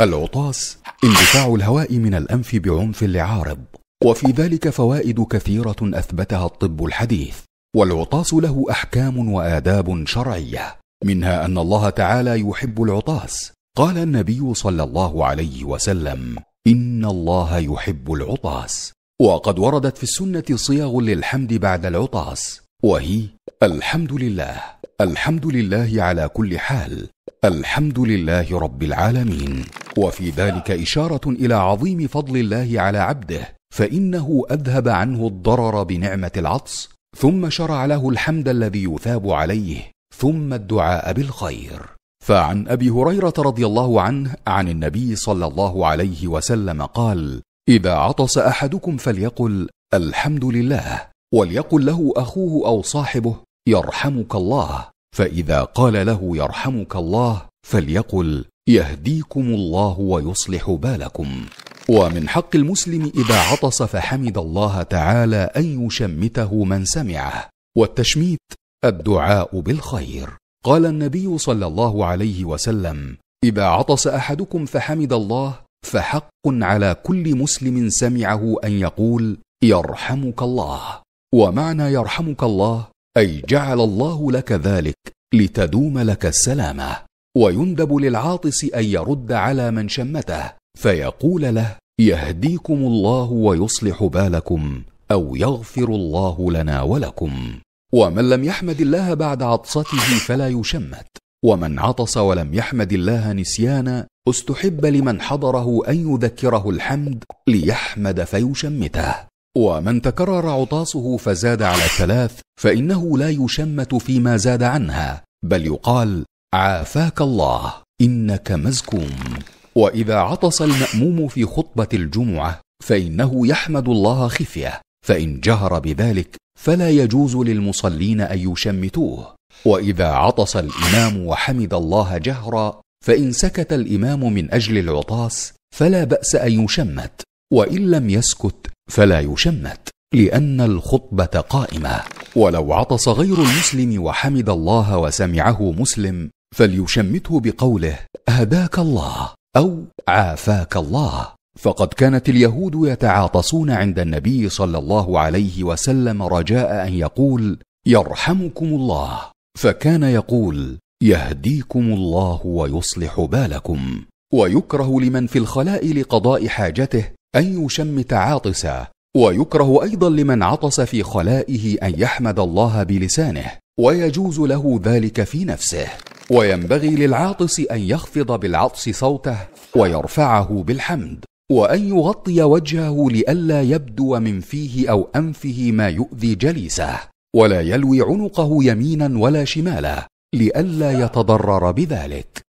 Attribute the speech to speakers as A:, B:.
A: العطاس اندفاع الهواء من الأنف بعنف لعارض وفي ذلك فوائد كثيرة أثبتها الطب الحديث والعطاس له أحكام وآداب شرعية منها أن الله تعالى يحب العطاس قال النبي صلى الله عليه وسلم إن الله يحب العطاس وقد وردت في السنة صيغ للحمد بعد العطاس وهي الحمد لله الحمد لله على كل حال الحمد لله رب العالمين وفي ذلك اشاره الى عظيم فضل الله على عبده فانه اذهب عنه الضرر بنعمه العطس ثم شرع له الحمد الذي يثاب عليه ثم الدعاء بالخير فعن ابي هريره رضي الله عنه عن النبي صلى الله عليه وسلم قال اذا عطس احدكم فليقل الحمد لله وليقل له اخوه او صاحبه يرحمك الله فاذا قال له يرحمك الله فليقل يهديكم الله ويصلح بالكم ومن حق المسلم اذا عطس فحمد الله تعالى ان يشمته من سمعه والتشميت الدعاء بالخير قال النبي صلى الله عليه وسلم اذا عطس احدكم فحمد الله فحق على كل مسلم سمعه ان يقول يرحمك الله ومعنى يرحمك الله اي جعل الله لك ذلك لتدوم لك السلامه ويندب للعاطس ان يرد على من شمته فيقول له يهديكم الله ويصلح بالكم او يغفر الله لنا ولكم ومن لم يحمد الله بعد عطسته فلا يشمت ومن عطس ولم يحمد الله نسيانا استحب لمن حضره ان يذكره الحمد ليحمد فيشمته ومن تكرر عطاسه فزاد على ثلاث فإنه لا يشمت فيما زاد عنها بل يقال عافاك الله إنك مزكوم وإذا عطس المأموم في خطبة الجمعة فإنه يحمد الله خفية فإن جهر بذلك فلا يجوز للمصلين أن يشمتوه وإذا عطس الإمام وحمد الله جهرا فإن سكت الإمام من أجل العطاس فلا بأس أن يشمت وإن لم يسكت فلا يشمت لان الخطبه قائمه ولو عطس غير المسلم وحمد الله وسمعه مسلم فليشمته بقوله هداك الله او عافاك الله فقد كانت اليهود يتعاطسون عند النبي صلى الله عليه وسلم رجاء ان يقول يرحمكم الله فكان يقول يهديكم الله ويصلح بالكم ويكره لمن في الخلاء لقضاء حاجته أن يشمت عاطسا ويكره أيضا لمن عطس في خلائه أن يحمد الله بلسانه ويجوز له ذلك في نفسه وينبغي للعاطس أن يخفض بالعطس صوته ويرفعه بالحمد وأن يغطي وجهه لئلا يبدو من فيه أو أنفه ما يؤذي جليسه ولا يلوي عنقه يمينا ولا شمالا لئلا يتضرر بذلك